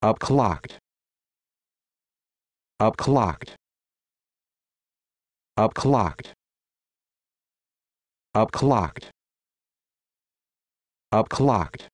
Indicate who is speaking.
Speaker 1: Upclocked. Upclocked. Upclocked. Upclocked. Upclocked.